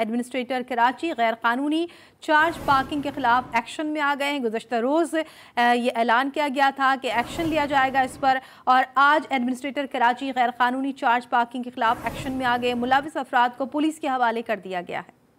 administrator Karachi गैर कानूनी charge parking के खिलाफ एक्शन में आ गए हैं गुजशत रोज़ ये ऐलान किया गया था कि एक्शन लिया जाएगा इस पर और आज एडमिनिस्ट्रेटर कराची गैर कानूनी चार्ज पार्किंग के खिलाफ एक्शन में आ गए मुलाविस अफराद को पुलिस के हवाले कर दिया गया है